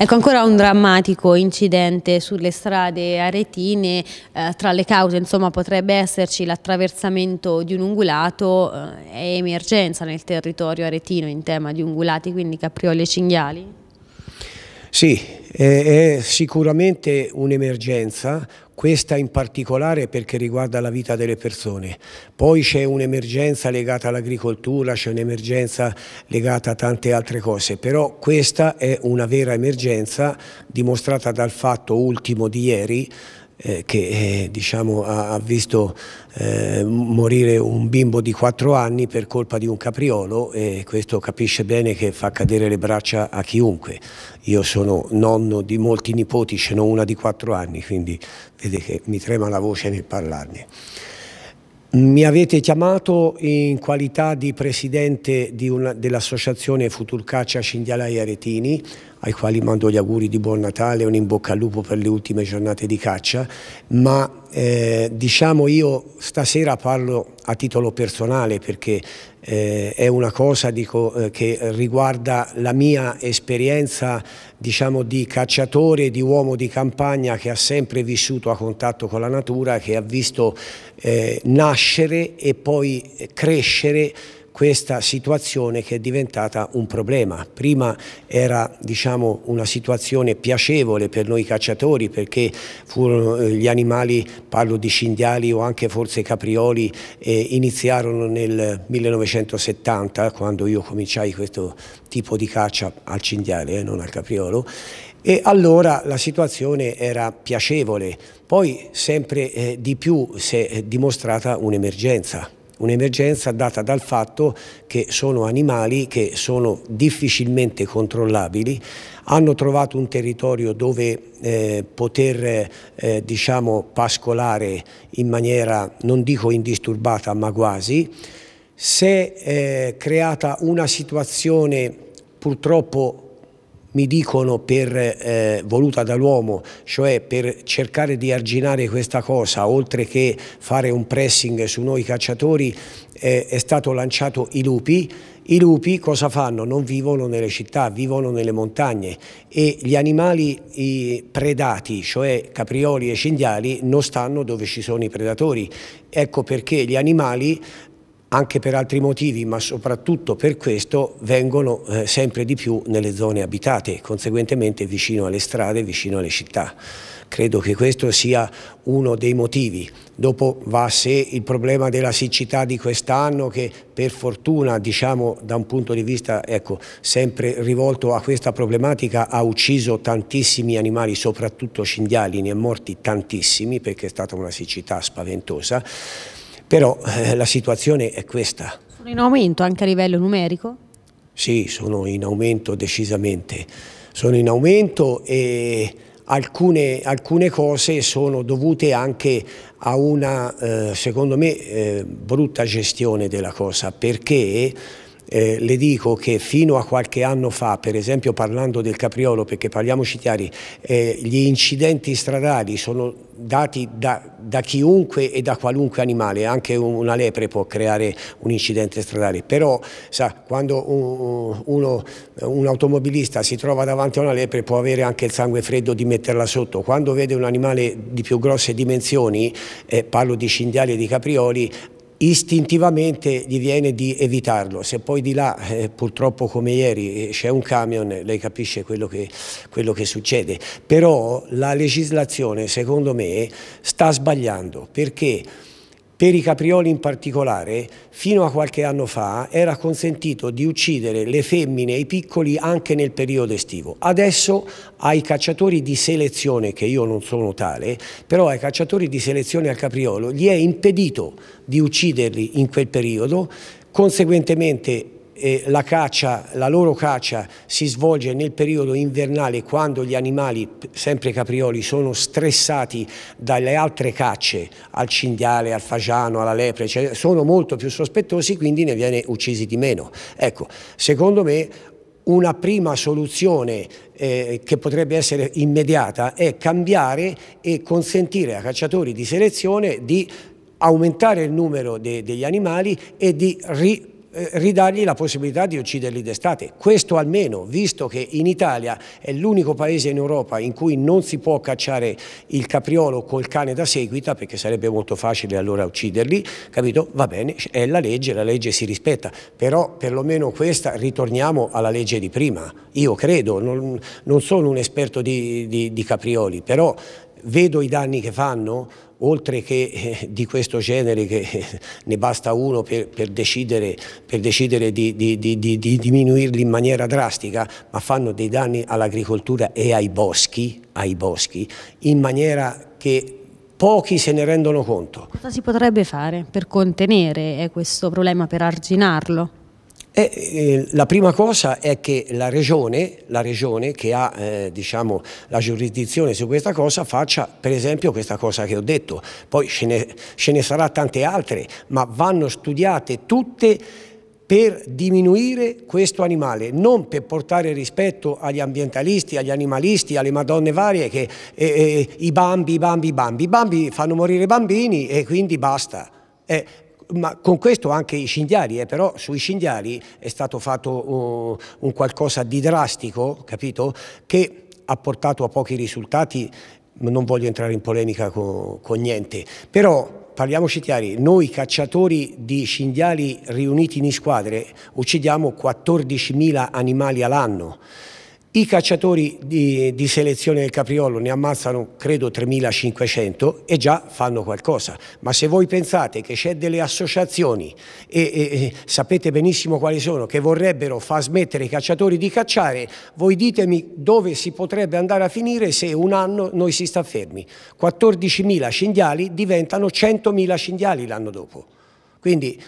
Ecco, ancora un drammatico incidente sulle strade aretine, eh, tra le cause insomma, potrebbe esserci l'attraversamento di un ungulato eh, è emergenza nel territorio aretino in tema di ungulati, quindi caprioli e cinghiali? Sì, è sicuramente un'emergenza, questa in particolare perché riguarda la vita delle persone. Poi c'è un'emergenza legata all'agricoltura, c'è un'emergenza legata a tante altre cose, però questa è una vera emergenza dimostrata dal fatto ultimo di ieri eh, che eh, diciamo, ha, ha, visto eh, morire un bimbo di 4 anni per colpa di un capriolo e questo capisce bene che fa cadere le braccia a chiunque. Io sono nonno di molti nipoti, ce n'ho una di 4 anni, quindi vede che mi trema la voce nel parlarne. Mi avete chiamato in qualità di presidente dell'associazione Futurcaccia Cinghialai Aretini, ai quali mando gli auguri di buon Natale e un in bocca al lupo per le ultime giornate di caccia, ma eh, diciamo io stasera parlo a titolo personale perché eh, è una cosa dico, eh, che riguarda la mia esperienza diciamo, di cacciatore, di uomo di campagna che ha sempre vissuto a contatto con la natura, che ha visto eh, nascere e poi crescere questa situazione che è diventata un problema. Prima era diciamo, una situazione piacevole per noi cacciatori perché furono eh, gli animali, parlo di cinghiali o anche forse caprioli, eh, iniziarono nel 1970 quando io cominciai questo tipo di caccia al cinghiale, eh, non al capriolo, e allora la situazione era piacevole, poi sempre eh, di più si è dimostrata un'emergenza. Un'emergenza data dal fatto che sono animali che sono difficilmente controllabili, hanno trovato un territorio dove eh, poter eh, diciamo, pascolare in maniera, non dico indisturbata, ma quasi. Si è eh, creata una situazione purtroppo mi dicono per eh, voluta dall'uomo, cioè per cercare di arginare questa cosa, oltre che fare un pressing su noi cacciatori, eh, è stato lanciato i lupi. I lupi cosa fanno? Non vivono nelle città, vivono nelle montagne e gli animali i predati, cioè caprioli e cinghiali, non stanno dove ci sono i predatori. Ecco perché gli animali anche per altri motivi, ma soprattutto per questo vengono eh, sempre di più nelle zone abitate, conseguentemente vicino alle strade, vicino alle città. Credo che questo sia uno dei motivi. Dopo va a sé il problema della siccità di quest'anno che per fortuna, diciamo da un punto di vista ecco, sempre rivolto a questa problematica, ha ucciso tantissimi animali, soprattutto cinghiali, ne è morti tantissimi perché è stata una siccità spaventosa però eh, la situazione è questa. Sono in aumento anche a livello numerico? Sì, sono in aumento decisamente. Sono in aumento e alcune, alcune cose sono dovute anche a una, eh, secondo me, eh, brutta gestione della cosa, perché eh, le dico che fino a qualche anno fa, per esempio parlando del capriolo, perché parliamoci chiari, eh, gli incidenti stradali sono dati da, da, chiunque e da qualunque animale, anche una lepre può creare un incidente stradale, però sa, quando un, uno, un automobilista si trova davanti a una lepre può avere anche il sangue freddo di metterla sotto, quando vede un animale di più grosse dimensioni, eh, parlo di cinghiali e di caprioli, istintivamente gli viene di evitarlo, se poi di là eh, purtroppo come ieri eh, c'è un camion eh, lei capisce quello che, quello che, succede, però la legislazione secondo me sta sbagliando perché per i caprioli in particolare, fino a qualche anno fa era consentito di uccidere le femmine e i piccoli anche nel periodo estivo. Adesso ai cacciatori di selezione, che io non sono tale, però ai cacciatori di selezione al capriolo gli è impedito di ucciderli in quel periodo, conseguentemente la, caccia, la loro caccia si svolge nel periodo invernale quando gli animali, sempre caprioli, sono stressati dalle altre cacce, al cinghiale, al fagiano, alla lepre, cioè sono molto più sospettosi quindi ne viene uccisi di meno. Ecco, secondo me una prima soluzione eh, che potrebbe essere immediata è cambiare e consentire a cacciatori di selezione di aumentare il numero de degli animali e di riproporre eh, ridargli la possibilità di ucciderli d'estate. Questo almeno, visto che in Italia è l'unico paese in Europa in cui non si può cacciare il capriolo col cane da seguita, perché sarebbe molto facile allora ucciderli, capito? Va bene, è la legge, la legge si rispetta, però perlomeno questa, ritorniamo alla legge di prima. Io credo, non, non sono un esperto di, di, di caprioli, però vedo i danni che fanno, oltre che eh, di questo genere che eh, ne basta uno per, per decidere, per decidere di, di, di, di, diminuirli in maniera drastica, ma fanno dei danni all'agricoltura e ai boschi, ai boschi, in maniera che pochi se ne rendono conto. Cosa si potrebbe fare per contenere eh, questo problema, per arginarlo? E, eh, eh, la prima cosa è che la regione, la regione che ha eh, diciamo, la giurisdizione su questa cosa faccia per esempio questa cosa che ho detto, poi ce ne, ce ne sarà tante altre, ma vanno studiate tutte per diminuire questo animale, non per portare rispetto agli ambientalisti, agli animalisti, alle madonne varie che eh, eh, i bambi, i bambi, i bambi, i bambi fanno morire i bambini e quindi basta. Eh, ma con questo anche i cinghiali, eh, però sui cinghiali è stato fatto uh, un qualcosa di drastico, capito? Che ha portato a pochi risultati, non voglio entrare in polemica con, con niente, però parliamoci chiari, noi cacciatori di cinghiali riuniti in squadre uccidiamo 14.000 animali all'anno. I cacciatori di, di, selezione del capriolo ne ammazzano credo 3.500 e già fanno qualcosa, ma se voi pensate che c'è delle associazioni e, e, e, sapete benissimo quali sono, che vorrebbero far smettere i cacciatori di cacciare, voi ditemi dove si potrebbe andare a finire se un anno noi si sta fermi. 14.000 cinghiali diventano 100.000 cinghiali l'anno dopo. Quindi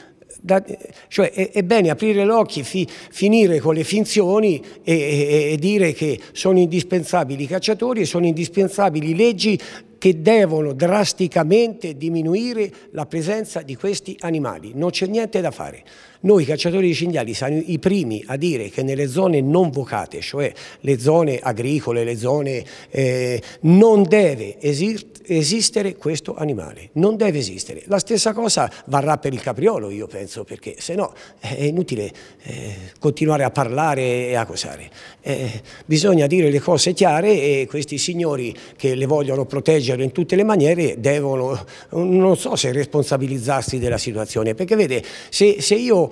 da, cioè è, è, bene aprire gli occhi, fi, finire con le finzioni e, e, e, dire che sono indispensabili i cacciatori e sono indispensabili leggi che devono drasticamente diminuire la presenza di questi animali. Non c'è niente da fare. Noi cacciatori di cinghiali siamo i primi a dire che nelle zone non vocate, cioè le zone agricole, le zone... Eh, non deve esistere questo animale, non deve esistere. La stessa cosa varrà per il capriolo, io penso, perché se no eh, è inutile eh, continuare a parlare e a cosare. Eh, bisogna dire le cose chiare e questi signori che le vogliono proteggere dirigere in tutte le maniere devono, non so se responsabilizzarsi della situazione, perché vede, se, se io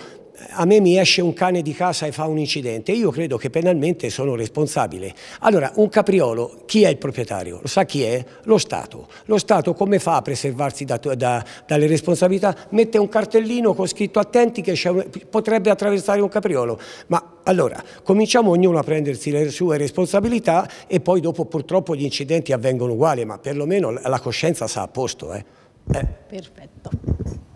a me mi esce un cane di casa e fa un incidente, io credo che penalmente sono responsabile. Allora, un capriolo, chi è il proprietario? Lo sa chi è? Lo Stato. Lo Stato come fa a preservarsi da, da, dalle responsabilità? Mette un cartellino con scritto attenti che potrebbe attraversare un capriolo, ma allora, cominciamo ognuno a prendersi le sue responsabilità e poi dopo purtroppo gli incidenti avvengono uguali, ma perlomeno la coscienza sa a posto. Eh. Eh. Perfetto.